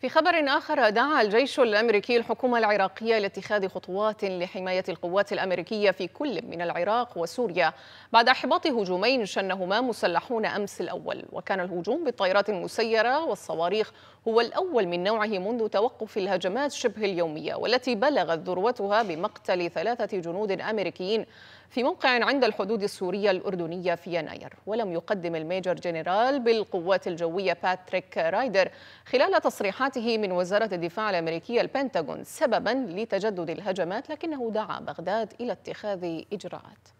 في خبر آخر دعا الجيش الأمريكي الحكومة العراقية لاتخاذ خطوات لحماية القوات الأمريكية في كل من العراق وسوريا بعد احباط هجومين شنهما مسلحون أمس الأول وكان الهجوم بالطائرات المسيرة والصواريخ هو الأول من نوعه منذ توقف الهجمات شبه اليومية والتي بلغت ذروتها بمقتل ثلاثة جنود أمريكيين في موقع عند الحدود السورية الأردنية في يناير ولم يقدم الميجر جنرال بالقوات الجوية باتريك رايدر خلال تصريحاته من وزارة الدفاع الأمريكية البنتاغون سببا لتجدد الهجمات لكنه دعا بغداد إلى اتخاذ إجراءات